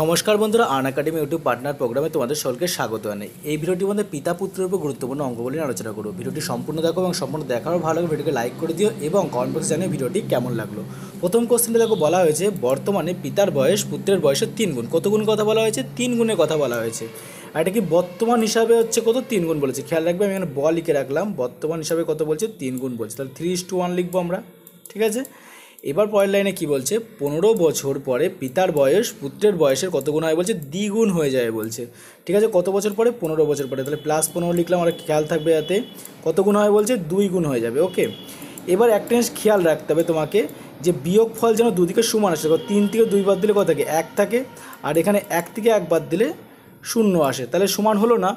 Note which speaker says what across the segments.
Speaker 1: নমস্কার বন্ধুরা আন academy YouTube partner প্রোগ্রামে তোমাদের সকলকে স্বাগত জানাই এই ভিডিওটির মধ্যে পিতা পুত্রের উপর গুরুত্বপূর্ণ অঙ্গ বলে আলোচনা করো ভিডিওটি সম্পূর্ণ দেখো এবং সম্পূর্ণ দেখারও ভালো লাগে ভিডিওকে লাইক করে দিও এবং কমেন্ট বক্সে জানিয়ে ভিডিওটি কেমন লাগলো প্রথম কোশ্চেনটা দেখো বলা হয়েছে বর্তমানে পিতার বয়স পুত্রের বয়সের তিন গুণ কত গুণ কথা বলা হয়েছে তিন গুণের কথা বলা হয়েছে এটা কি বর্তমান হিসাবে হচ্ছে কত তিন গুণ বলেছে খেয়াল রাখবে আমি এখানে ব লিখে রাখলাম বর্তমান হিসাবে কত বলছে তিন গুণ বলছে তাহলে থ্রি ইস টু ওয়ান লিখবো আমরা ঠিক আছে এবার পরের লাইনে কি বলছে পনেরো বছর পরে পিতার বয়স পুত্রের বয়সের কত গুণ হয় বলছে দ্বিগুণ হয়ে যায় বলছে ঠিক আছে কত বছর পরে পনেরো বছর পরে তাহলে প্লাস পনেরো লিখলাম আর খেয়াল থাকবে যাতে কত গুণ হয় বলছে দুই গুণ হয়ে যাবে ওকে এবার একটা জিনিস খেয়াল রাখতে হবে তোমাকে যে বিয়োগ ফল যেন দুদিকে সমান আসে তিন থেকে দুই বাদ দিলে কত থাকে এক থাকে আর এখানে এক থেকে এক বাদ দিলে শূন্য আসে তাহলে সমান হলো না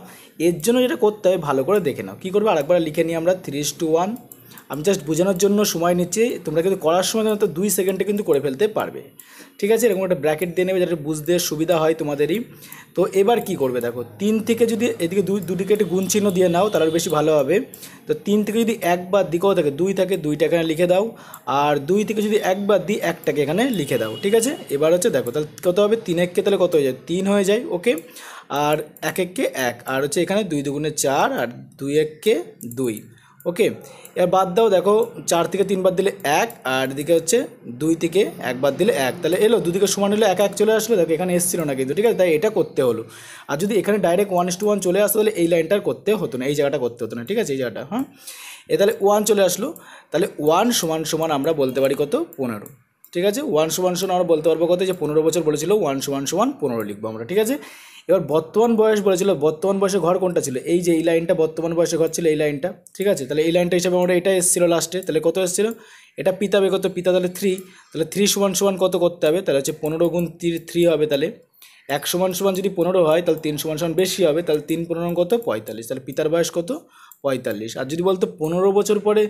Speaker 1: এর জন্য যেটা করতে হবে ভালো করে দেখে নাও কী করবে আরেকবার লিখে নিই আমরা থ্রি টু ওয়ান আমি জাস্ট বোঝানোর জন্য সময় নিচ্ছি তোমরা কিন্তু করার সময় তো দুই সেকেন্ডে কিন্তু করে ফেলতে পারবে ঠিক আছে এরকম একটা ব্র্যাকেট দিয়ে নেবে যাতে বুঝতে সুবিধা হয় তোমাদেরই তো এবার কি করবে দেখো তিন থেকে যদি এদিকে দুই দুটিকে একটি গুণ চিহ্ন দিয়ে নাও তাহলে বেশি ভালো হবে তো তিন থেকে যদি একবার দিকেও থাকে দুই থাকে দুইটা এখানে লিখে দাও আর দুই থেকে যদি একবার দিই একটাকে এখানে লিখে দাও ঠিক আছে এবার হচ্ছে দেখো তাহলে কত হবে তিন এককে তাহলে কত হয়ে যায় তিন হয়ে যায় ওকে আর এক এককে এক আর হচ্ছে এখানে দুই দুগুণে চার আর দুই এককে দুই ওকে এবার বাদ দাও দেখো চার থেকে তিনবার দিলে এক আর এদিকে হচ্ছে দুই থেকে একবার দিলে এক তাহলে এলো দুদিকে সমান হলে এক এক চলে আসলো দেখো এখানে এসছিল না কিন্তু ঠিক আছে তাই এটা করতে হলো আর যদি এখানে ডাইরেক্ট ওয়ান টু ওয়ান চলে আসতো তাহলে এই লাইনটার করতে হতো না এই জায়গাটা করতে হতো না ঠিক আছে এই জায়গাটা হ্যাঁ এ তাহলে ওয়ান চলে আসলো তাহলে ওয়ান সমান সমান আমরা বলতে পারি কত পনেরো ঠিক আছে ওয়ান সমান সমান আমরা বলতে পারবো কত যে পনেরো বছর বলেছিল ওয়ান সমান সমান পনেরো লিখবো আমরা ঠিক আছে এবার বর্তমান বয়স বলেছিল বর্তমান বয়সে ঘর কোনটা ছিল এই যে এই লাইনটা বর্তমান বয়সে ঘর ছিল এই লাইনটা ঠিক আছে তাহলে এই লাইনটা হিসাবে আমরা এটা এসেছিলো লাস্টে তাহলে কত এসেছিলো এটা পিতা বেগত পিতা তাহলে থ্রি তাহলে থ্রি সমান সমান কত করতে হবে তাহলে হচ্ছে পনেরো গুণ থ্রি হবে তাহলে এক সমান সমান যদি পনেরো হয় তাহলে তিন সমান সমান বেশি হবে তাহলে তিন পনেরো কত পঁয়তাল্লিশ তাহলে পিতার বয়স কত পঁয়তাল্লিশ আর যদি বলতো পনেরো বছর পরে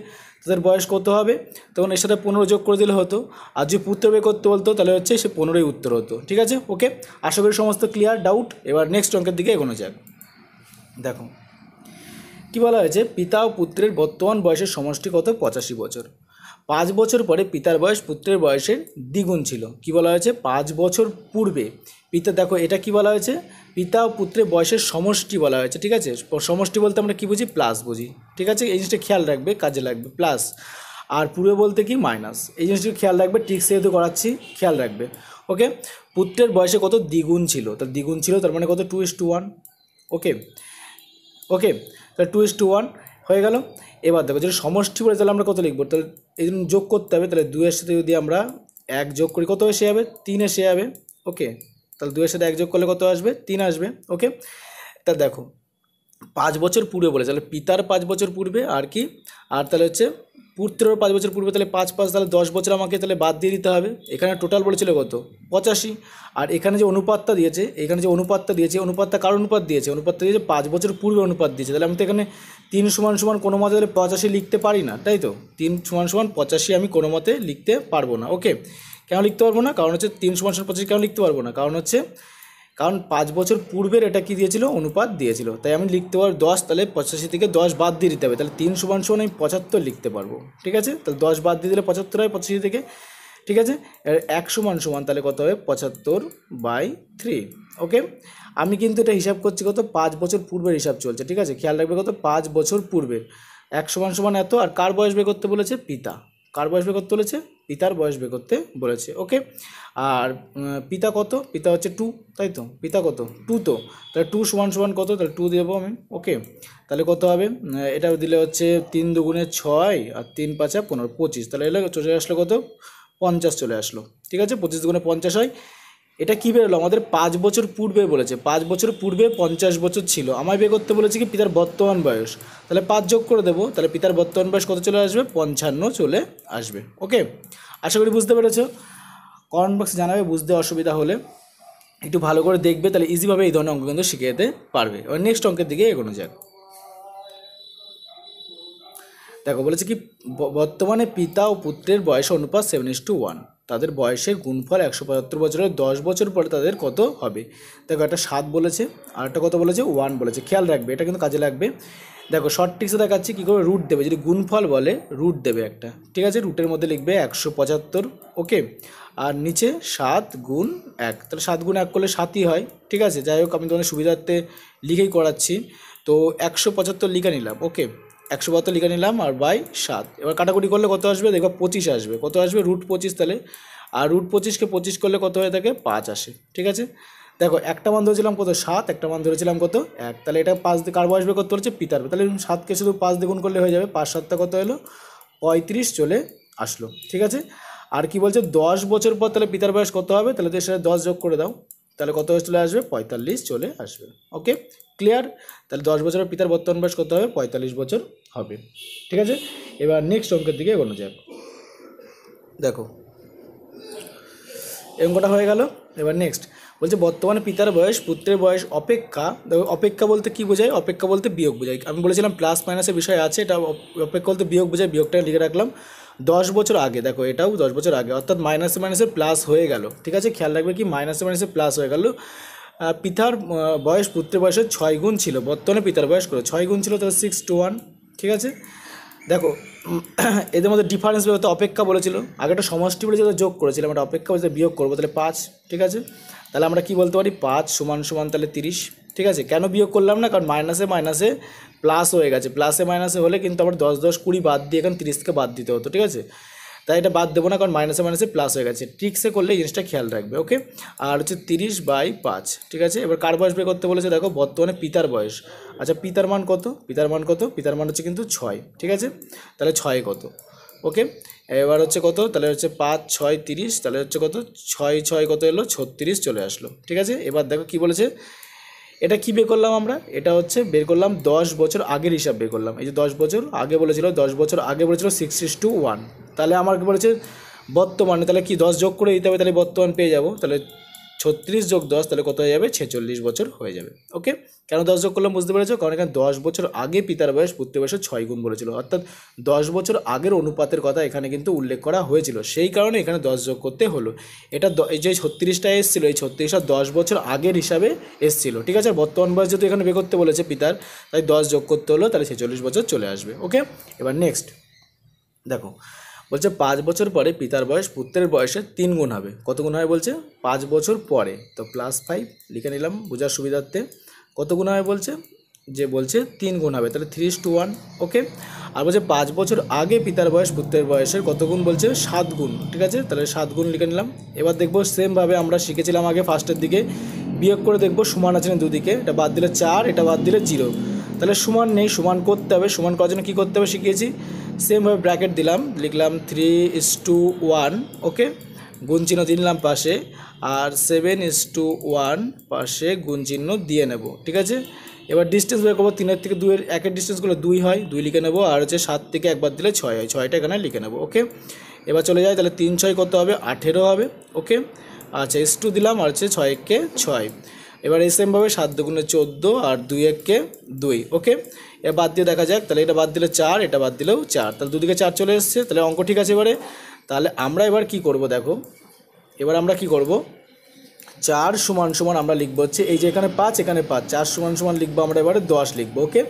Speaker 1: তাদের বয়স কত হবে তখন এর সাথে পনেরো যোগ করে দিলে হতো আর যদি বের করতে বলতো তাহলে হচ্ছে সে পনেরোই উত্তর হতো ঠিক আছে ওকে আশা করি সমস্ত ক্লিয়ার ডাউট এবার নেক্সট অঙ্কের দিকে এগোনো যাক দেখো কি বলা হয়েছে পিতা ও পুত্রের বর্তমান বয়সের সমষ্টি কত পঁচাশি বছর পাঁচ বছর পরে পিতার বয়স পুত্রের বয়সের দ্বিগুণ ছিল কি বলা হয়েছে পাঁচ বছর পূর্বে পিতা দেখো এটা কি বলা হয়েছে পিতা ও পুত্রের বয়সের সমষ্টি বলা হয়েছে ঠিক আছে সমষ্টি বলতে আমরা কি বুঝি প্লাস বুঝি ঠিক আছে এই জিনিসটা খেয়াল রাখবে কাজে লাগবে প্লাস আর পূর্বে বলতে কি মাইনাস এই জিনিসটি খেয়াল রাখবে ঠিক সেহেতু করাচ্ছি খেয়াল রাখবে ওকে পুত্রের বয়সে কত দ্বিগুণ ছিল তার দ্বিগুণ ছিল তার মানে কত two is two one okay okay তাহলে টু ইস টু ওয়ান হয়ে গেল এবার দেখো যদি সমষ্টি বলে তাহলে আমরা কত লিখবো তাহলে এই জন্য যোগ করতে হবে তাহলে দুয়ের সাথে যদি আমরা এক যোগ করি কত এসে যাবে তিন এসে যাবে ওকে তাহলে দুয়ের সাথে এক যোগ করলে কত আসবে তিন আসবে ওকে তা দেখো পাঁচ বছর পূর্বে বলে তাহলে পিতার পাঁচ বছর পূর্বে আর কি আর তাহলে হচ্ছে পুত্রেরও পাঁচ বছর পূর্বে তাহলে পাঁচ পাঁচ তাহলে দশ বছর আমাকে তাহলে বাদ দিয়ে দিতে হবে এখানে টোটাল বলেছিল কত পঁচাশি আর এখানে যে অনুপাতটা দিয়েছে এখানে যে অনুপাতটা দিয়েছে অনুপাতটা কার অনুপাত দিয়েছে অনুপাতটা দিয়েছে পাঁচ বছর পূর্বে অনুপাত দিয়েছে তাহলে আমি তো এখানে তিন সমান সমান কোনো মতে তাহলে পঁচাশি লিখতে পারি না তাই তো তিন সমান সমান পঁচাশি আমি কোনো মতে লিখতে পারবো না ওকে কেন লিখতে পারবো না কারণ হচ্ছে তিন সমান সমান পঁচাশি কেন লিখতে পারবো না কারণ হচ্ছে কারণ পাঁচ বছর পূর্বের এটা কি দিয়েছিল অনুপাত দিয়েছিল তাই আমি লিখতে পারবো দশ তাহলে পঁচাশি থেকে দশ বাদ দিয়ে দিতে হবে তাহলে তিন শুভাংশ আমি পঁচাত্তর লিখতে পারবো ঠিক আছে তাহলে দশ বাদ দিয়ে দিলে পঁচাত্তর হয় পঁচাশি থেকে ঠিক আছে এক সমান সমান তাহলে কত হবে পঁচাত্তর বাই থ্রি ওকে আমি কিন্তু এটা হিসাব করছি কত পাঁচ বছর পূর্বের হিসাব চলছে ঠিক আছে খেয়াল রাখবে কত পাঁচ বছর পূর্বের এক সমান সমান এত আর কার বয়স বের করতে বলেছে পিতা কার বয়স বের করতে বলেছে পিতার বয়স বের করতে বলেছে ওকে আর পিতা কত পিতা হচ্ছে টু তাই তো পিতা কত টু তো তাহলে টু সমান সমান কত তাহলে টু দেবো আমি ওকে তাহলে কত হবে এটা দিলে হচ্ছে তিন দুগুণে ছয় আর তিন পাঁচা পনেরো পঁচিশ তাহলে এলে চলে আসলো কত পঞ্চাশ চলে আসলো ঠিক আছে পঁচিশ দুগুণে পঞ্চাশ হয় এটা কী বেরোলো আমাদের পাঁচ বছর পূর্বে বলেছে পাঁচ বছর পূর্বে পঞ্চাশ বছর ছিল আমায় বের করতে বলেছে কি পিতার বর্তমান বয়স তাহলে পাঁচ যোগ করে দেবো তাহলে পিতার বর্তমান বয়স কত চলে আসবে পঞ্চান্ন চলে আসবে ওকে আশা করি বুঝতে পেরেছ কমেন্ট বক্সে জানাবে বুঝতে অসুবিধা হলে একটু ভালো করে দেখবে তাহলে ইজিভাবে এই ধরনের অঙ্ক কিন্তু শিখে যেতে পারবে এবার নেক্সট অঙ্কের দিকে এগোনো যাক দেখো বলেছে কি বর্তমানে পিতা ও পুত্রের বয়স অনুপাত সেভেন ইস টু ওয়ান তাদের বয়সের গুণফল একশো পঁচাত্তর বছরের দশ বছর পরে তাদের কত হবে দেখো একটা সাত বলেছে আর একটা কত বলেছে ওয়ান বলেছে খেয়াল রাখবে এটা কিন্তু কাজে লাগবে দেখো শর্ট টিক্সে দেখাচ্ছে কী করে রুট দেবে যদি গুণফল বলে রুট দেবে একটা ঠিক আছে রুটের মধ্যে লিখবে একশো পঁচাত্তর ওকে আর নিচে সাত গুণ এক তাহলে সাত গুণ এক করলে সাতই হয় ঠিক আছে যাই হোক আমি তোমাদের সুবিধার্থে লিখেই করাচ্ছি তো একশো পঁচাত্তর লিখে নিলাম ওকে একশো বাহাত্তর লিখে নিলাম আর বাই সাত এবার কাটাকুটি করলে কত আসবে দেখো পঁচিশ আসবে কত আসবে রুট পঁচিশ তাহলে আর রুট পঁচিশকে পঁচিশ করলে কত হয়ে থাকে পাঁচ আসে ঠিক আছে দেখো একটা মান ধরেছিলাম কত সাত একটা মান ধরেছিলাম কত এক তাহলে এটা পাঁচ দিয়ে কার্বো আসবে কত হচ্ছে পিতার তাহলে সাতকে শুধু পাঁচ দ্বিগুণ করলে হয়ে যাবে পাঁচ সাতটা কত এলো পঁয়ত্রিশ চলে আসলো ঠিক আছে আর কি বলছে দশ বছর পর তাহলে পিতার বয়স কত হবে তাহলে তো সেটা দশ যোগ করে দাও তাহলে কত চলে আসবে পঁয়তাল্লিশ চলে আসবে ওকে ক্লিয়ার তাহলে দশ বছরের পিতার বর্তমান বয়স কত হবে পঁয়তাল্লিশ বছর হবে ঠিক আছে এবার নেক্সট অঙ্কের দিকে এগোনো যাক দেখো অঙ্কটা হয়ে গেল এবার নেক্সট বলছে বর্তমানে পিতার বয়স পুত্রের বয়স অপেক্ষা অপেক্ষা বলতে কি বোঝায় অপেক্ষা বলতে বিয়োগ বোঝায় আমি বলেছিলাম প্লাস মাইনাসের বিষয় আছে এটা অপেক্ষা বলতে বিয়োগ বোঝায় বিয়োগটা লিখে রাখলাম দশ বছর আগে দেখো এটাও দশ বছর আগে অর্থাৎ মাইনাসে মাইনাসে প্লাস হয়ে গেল ঠিক আছে খেয়াল রাখবে কি মাইনাসে মাইনাসে প্লাস হয়ে গেল পিতার বয়স পুত্রের বয়সের ছয় গুণ ছিল বর্তমানে পিতার বয়স করে ছয় গুণ ছিল তাহলে সিক্স টু ওয়ান ঠিক আছে দেখো এদের মধ্যে ডিফারেন্স বলতে অপেক্ষা বলেছিল আগেটা সমষ্টি বলেছিল যোগ করেছিলাম একটা অপেক্ষা বলতে বিয়োগ করবো তাহলে পাঁচ ঠিক আছে তাহলে আমরা কি বলতে পারি পাঁচ সমান সমান তাহলে তিরিশ ঠিক আছে কেন বিয়োগ করলাম না কারণ মাইনাসে মাইনাসে প্লাস হয়ে গেছে প্লাসে মাইনাসে হলে কিন্তু আবার দশ দশ কুড়ি বাদ দিয়ে এখন তিরিশকে বাদ দিতে হতো ঠিক আছে তাই এটা বাদ দেবো না কারণ মাইনাসে মাইনাসে প্লাস হয়ে গেছে ট্রিক্সে করলে জিনিসটা খেয়াল রাখবে ওকে আর হচ্ছে তিরিশ বাই পাঁচ ঠিক আছে এবার কার বয়স বের করতে বলেছে দেখো বর্তমানে পিতার বয়স আচ্ছা পিতার মান কত পিতার মান কত পিতার মান হচ্ছে কিন্তু ছয় ঠিক আছে তাহলে ছয় কত ওকে এবার হচ্ছে কত তাহলে হচ্ছে পাঁচ ছয় তিরিশ তাহলে হচ্ছে কত ছয় ছয় কত এলো ছত্রিশ চলে আসলো ঠিক আছে এবার দেখো কি বলেছে এটা কি বের করলাম আমরা এটা হচ্ছে বের করলাম দশ বছর আগের হিসাব বের করলাম এই যে দশ বছর আগে বলেছিল দশ বছর আগে বলেছিল সিক্স সিক্স টু ওয়ান তাহলে আমার বলেছে বর্তমানে তাহলে কি দশ যোগ করে দিতে হবে তাহলে বর্তমান পেয়ে যাবো তাহলে ছত্রিশ যোগ দশ তাহলে কত হয়ে যাবে ছেচল্লিশ বছর হয়ে যাবে ওকে কেন দশ যোগ করলাম বুঝতে পেরেছো কারণ এখানে দশ বছর আগে পিতার বয়স পুত্রের বয়সের ছয় গুণ বলেছিল অর্থাৎ দশ বছর আগের অনুপাতের কথা এখানে কিন্তু উল্লেখ করা হয়েছিল সেই কারণে এখানে দশ যোগ করতে হলো এটা এই যে ছত্রিশটা এসেছিলো এই ছত্রিশটা দশ বছর আগের হিসাবে এসেছিলো ঠিক আছে বর্তমান বয়স যেহেতু এখানে বের করতে বলেছে পিতার তাই দশ যোগ করতে হলো তাহলে ছেচল্লিশ বছর চলে আসবে ওকে এবার নেক্সট দেখো বলছে পাঁচ বছর পরে পিতার বয়স পুত্রের বয়সে তিন গুণ হবে কত গুণ হয় বলছে পাঁচ বছর পরে তো প্লাস ফাইভ লিখে নিলাম বোঝার সুবিধার্থে কত গুণ হয় বলছে যে বলছে তিন গুণ হবে তাহলে থ্রি টু ওয়ান ওকে আর বলছে পাঁচ বছর আগে পিতার বয়স পুত্রের বয়সের কত গুণ বলছে সাত গুণ ঠিক আছে তাহলে সাত গুণ লিখে নিলাম এবার দেখবো সেমভাবে আমরা শিখেছিলাম আগে ফার্স্টের দিকে বিয়োগ করে দেখবো সমান আছে না দুদিকে এটা বাদ দিলে চার এটা বাদ দিলে জিরো তাহলে সমান নেই সমান করতে হবে সমান করার জন্য কী করতে হবে শিখিয়েছি সেমভাবে ব্র্যাকেট দিলাম লিখলাম three is two one okay গুণচিহ্ন দিলাম পাশে আর সেভেন ইস টু ওয়ান পাশে গুণচিহ্ন দিয়ে নেব ঠিক আছে এবার ডিস্টেন্স বের করবো তিনের থেকে দুয়ের একের ডিস্টেন্সগুলো দুই হয় দুই লিখে নেবো আর হচ্ছে সাত থেকে একবার দিলে ছয় হয় ছয়টা এখানে লিখে নেবো ওকে এবার চলে যায় তাহলে তিন ছয় করতে হবে আঠেরো হবে ওকে আচ্ছা ইস টু দিলাম আর হচ্ছে ছয়কে ছয় এবার এই সেমভাবে সাত দুগুণে চোদ্দো আর দুই এককে দুই ওকে এ বাদ দিয়ে দেখা যাক তাহলে এটা বাদ দিলে চার এটা বাদ দিলেও চার তাহলে দুদিকে চার চলে এসছে তাহলে অঙ্ক ঠিক আছে এবারে তাহলে আমরা এবার কি করব দেখো এবার আমরা কি করব চার সমান সমান আমরা লিখবো হচ্ছে এই যে এখানে পাঁচ এখানে পাঁচ চার সমান সমান লিখবো আমরা এবারে দশ লিখবো ওকে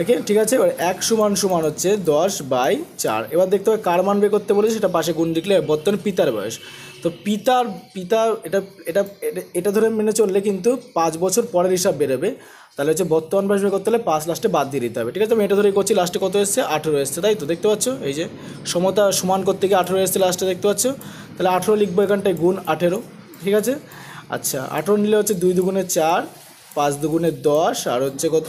Speaker 1: ওকে ঠিক আছে এবার এক সমান সমান হচ্ছে দশ বাই চার এবার দেখতে হবে কার মান বের করতে বলেছে সেটা পাশে গুণ লিখলে বর্তমান পিতার বয়স তো পিতার পিতা এটা এটা এটা ধরে মেনে চললে কিন্তু পাঁচ বছর পরের হিসাব বেরোবে তাহলে হচ্ছে বর্তমান বয়স বের করতে হলে পাঁচ লাস্টে বাদ দিয়ে দিতে হবে ঠিক আছে আমি এটা ধরে করছি লাস্টে কত এসছে আঠেরো এসছে তাই তো দেখতে পাচ্ছ এই যে সমতা সমান করতে গিয়ে আঠেরো এসছে লাস্টে দেখতে পাচ্ছ তাহলে আঠেরো লিখবো এখানটায় গুণ আঠেরো ঠিক আছে আচ্ছা আঠেরো নিলে হচ্ছে দুই দুগুণে চার পাঁচ দুগুণে দশ আর হচ্ছে কত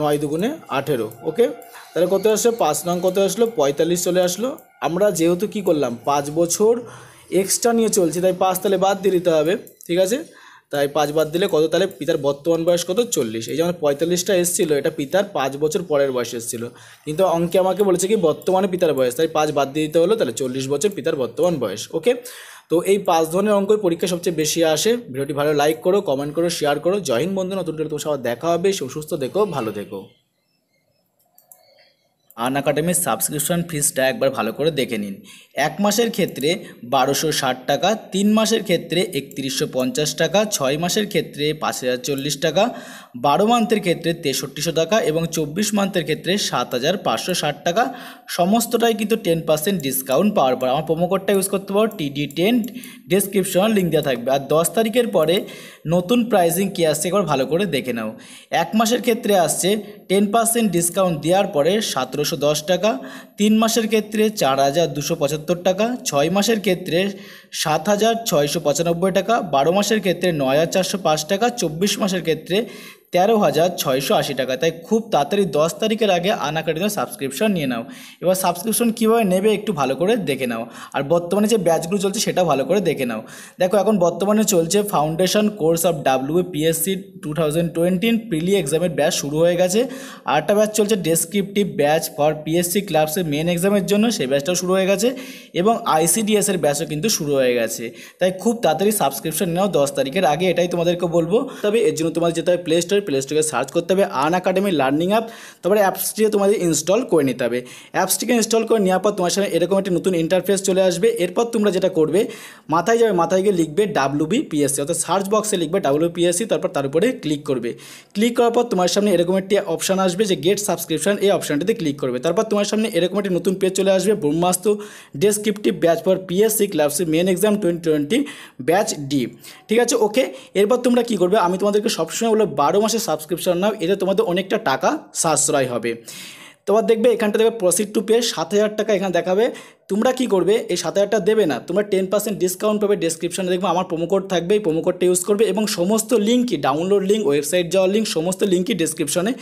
Speaker 1: নয় দুগুণে আঠেরো ওকে তাহলে কত আসছে পাঁচ নং কত আসলো পঁয়তাল্লিশ চলে আসলো আমরা যেহেতু কি করলাম পাঁচ বছর এক্সট্রা নিয়ে চলছে তাই পাঁচ তাহলে বাদ দিয়ে দিতে হবে ঠিক আছে তাই পাঁচ বাদ দিলে কত তাহলে পিতার বর্তমান বয়স কত চল্লিশ এই যেমন পঁয়তাল্লিশটা এসেছিলো এটা পিতার পাঁচ বছর পরের বয়স এসেছিলো কিন্তু অঙ্কে আমাকে বলেছে কি বর্তমানে পিতার বয়স তাই পাঁচ বাদ দিয়ে দিতে হলো তাহলে চল্লিশ বছর পিতার বর্তমান বয়স ওকে তো এই পাঁচ ধরনের অঙ্কই পরীক্ষা সবচেয়ে বেশি আসে ভিডিওটি ভালো লাইক করো কমেন্ট করো শেয়ার করো জয়েন বন্ধু নতুন তোমার সবার দেখা হবে সুস্থ দেখো ভালো দেখো আন একাডেমির সাবস্ক্রিপশন ফিজটা একবার ভালো করে দেখে নিন এক মাসের ক্ষেত্রে বারোশো ষাট টাকা তিন মাসের ক্ষেত্রে একত্রিশশো পঞ্চাশ টাকা ছয় মাসের ক্ষেত্রে পাঁচ হাজার চল্লিশ টাকা বারো মান্থের ক্ষেত্রে তেষট্টিশো টাকা এবং চব্বিশ মান্থের ক্ষেত্রে সাত হাজার পাঁচশো ষাট টাকা সমস্তটাই কিন্তু টেন পার্সেন্ট ডিসকাউন্ট পাওয়ার পর আমার প্রোমো কোডটা ইউজ করতে পারো টিডি টেন ডেসক্রিপশন লিঙ্ক দেওয়া থাকবে আর দশ তারিখের পরে নতুন প্রাইসিং কী আসছে একবার ভালো করে দেখে নাও এক মাসের ক্ষেত্রে আসছে টেন পার্সেন্ট ডিসকাউন্ট দেওয়ার পরে সতেরোশো দশ টাকা তিন মাসের ক্ষেত্রে চার হাজার দুশো পঁচাত্তর টাকা ছয় মাসের ক্ষেত্রে সাত হাজার ছয়শো পঁচানব্বই টাকা বারো মাসের ক্ষেত্রে নয় হাজার চারশো পাঁচ টাকা চব্বিশ মাসের ক্ষেত্রে তেরো হাজার ছয়শো আশি টাকা তাই খুব তাড়াতাড়ি দশ তারিখের আগে আনাকাটিনো সাবস্ক্রিপশন নিয়ে নাও এবার সাবস্ক্রিপশন কীভাবে নেবে একটু ভালো করে দেখে নাও আর বর্তমানে যে ব্যাচগুলো চলছে সেটা ভালো করে দেখে নাও দেখো এখন বর্তমানে চলছে foundation course of W PSC two thousand twenty prelim এক্সামের ব্যাচ শুরু হয়ে গেছে আরেকটা ব্যাচ চলছে ডেসক্রিপটিভ ব্যাচ ফর পিএসসি ক্লাবসের মেন এক্সামের জন্য সেই ব্যাচটাও শুরু হয়ে গেছে এবং আইসিডিএসের ব্যাচও কিন্তু শুরু হয়ে গেছে তাই খুব তাড়াতাড়ি সাবস্ক্রিপশন নাও দশ তারিখের আগে এটাই তোমাদেরকে বলবো তবে এর জন্য তোমাদের যেতে হয় প্লে স্টোর তোমাদের প্লে স্টোরে সার্চ করতে হবে আন একাডেমি লার্নিং অ্যাপ তারপরে অ্যাপসটিকে তোমাদের ইনস্টল করে নিতে হবে অ্যাপসটিকে ইনস্টল করে নেওয়ার পর তোমার সামনে এরকম একটি নতুন ইন্টারফেস চলে আসবে এরপর তোমরা যেটা করবে মাথায় যাবে মাথায় গিয়ে লিখবে ডাব্লুবিপিএসসি অর্থাৎ সার্চ বক্সে লিখবে পিএসসি তারপর তার উপরে ক্লিক করবে ক্লিক করার পর তোমার সামনে এরকম একটি অপশান আসবে যে গেট সাবস্ক্রিপশন এই অপশানটিতে ক্লিক করবে তারপর তোমার সামনে এরকম একটি নতুন পেজ চলে আসবে Brahmastra descriptive batch for PSC ক্লাবসি main exam twenty twenty batch D ঠিক আছে ওকে এরপর তোমরা কি করবে আমি তোমাদেরকে সবসময় বলবো বারো মাসের সাবস্ক্রিপশন নাও এতে তোমাদের অনেকটা টাকা সাশ্রয় হবে তোমার দেখবে এখানটা দেখবে প্রসিড টু পে সাত হাজার টাকা এখানে দেখাবে তোমরা কি করবে এই সাত হাজারটা দেবে না তোমরা টেন পার্সেন্ট ডিসকাউন্ট পাবে ডিসক্রিপশনে দেখবে আমার কোড থাকবে এই কোডটা ইউজ করবে এবং সমস্ত লিঙ্কই ডাউনলোড লিঙ্ক ওয়েবসাইট যাওয়ার লিঙ্ক সমস্ত লিঙ্কই ডিসক্রিপশনে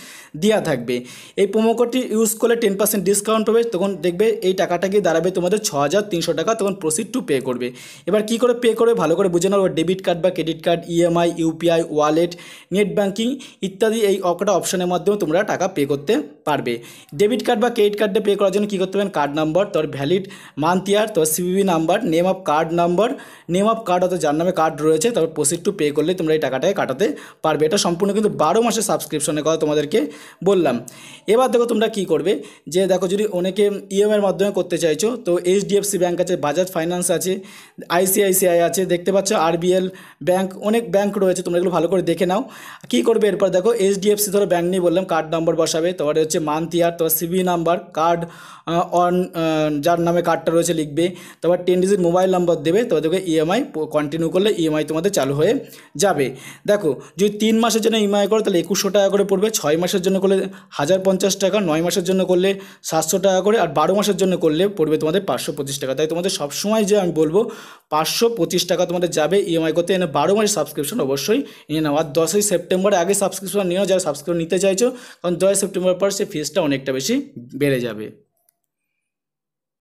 Speaker 1: দেওয়া থাকবে এই কোডটি ইউজ করলে টেন পার্সেন্ট ডিসকাউন্ট পাবে তখন দেখবে এই টাকাটাকে দাঁড়াবে তোমাদের ছ হাজার তিনশো টাকা তখন প্রসিড টু পে করবে এবার কি করে পে করবে ভালো করে বুঝে নেওয়া ডেবিট কার্ড বা credit card EMI UPI wallet net banking ইত্যাদি এই অকটা অপশনের মাধ্যমে তোমরা টাকা পে করতে পারবে ডেবিট কার্ড বা ক্রেডিট কার্ডে পে করার জন্য কী করতে পারেন কার্ড নাম্বার তোর ভ্যালিড মান্থ ইয়ার তো CVV number name of card number name of card অর্থাৎ যার নামে কার্ড রয়েছে তারপর প্রসিড টু পে করলে তোমরা এই টাকাটায় কাটাতে পারবে এটা সম্পূর্ণ কিন্তু বারো মাসের সাবস্ক্রিপশনের কথা তোমাদেরকে বললাম এবার দেখো তোমরা কি করবে যে দেখো যদি অনেকে ইএমআইয়ের মাধ্যমে করতে চাইছো তো এইচডিএফসি ব্যাঙ্ক আছে বাজাজ ফাইন্যান্স আছে আইসিআইসিআই আছে দেখতে পাচ্ছ আরবিএল ব্যাঙ্ক অনেক ব্যাঙ্ক রয়েছে তোমরা এগুলো ভালো করে দেখে নাও কি করবে এরপর দেখো এইচডিএফসি ধরো ব্যাঙ্ক নিয়ে বললাম কার্ড নাম্বার বসাবে তোমার হচ্ছে মান্থ ইয়ার তোমার সিবি নাম্বার কার্ড অন যার নামে কার্ডটা রয়েছে লিখবে তারপর টেন ডিজিট মোবাইল নাম্বার দেবে তোকে ইএমআই কন্টিনিউ করলে ইএমআই e তোমাদের চালু হয়ে যাবে দেখো যদি তিন মাসের জন্য ইএমআই e করো তাহলে একুশশো টাকা করে পড়বে ছয় মাসের জন্য করলে হাজার পঞ্চাশ টাকা নয় মাসের জন্য করলে সাতশো টাকা করে আর বারো মাসের জন্য করলে পড়বে তোমাদের পাঁচশো পঁচিশ টাকা তাই তোমাদের সবসময় যে আমি বলবো পাঁচশো পঁচিশ টাকা তোমাদের যাবে ইএমআই e করতে এনে বারো মাসের সাবস্ক্রিপশন অবশ্যই নিয়ে নাও আর দশই সেপ্টেম্বর আগে সাবস্ক্রিপশন নিয়েও যারা সাবস্ক্রিপশন নিতে চাইছো কারণ দশই সেপ্টেম্বর পর সে ফিজটা অনেকটা বেশি বেড়ে যাবে